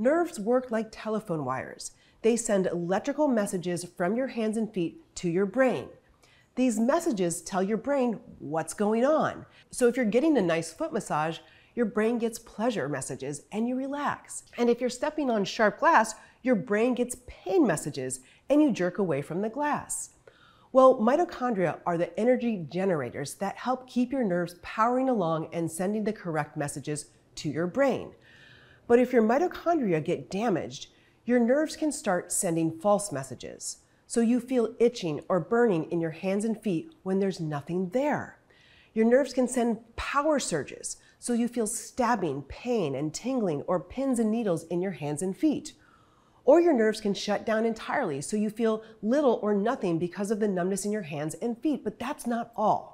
Nerves work like telephone wires. They send electrical messages from your hands and feet to your brain. These messages tell your brain what's going on. So if you're getting a nice foot massage, your brain gets pleasure messages and you relax. And if you're stepping on sharp glass, your brain gets pain messages and you jerk away from the glass. Well, mitochondria are the energy generators that help keep your nerves powering along and sending the correct messages to your brain. But if your mitochondria get damaged, your nerves can start sending false messages. So you feel itching or burning in your hands and feet when there's nothing there. Your nerves can send power surges, so you feel stabbing, pain, and tingling or pins and needles in your hands and feet. Or your nerves can shut down entirely, so you feel little or nothing because of the numbness in your hands and feet, but that's not all.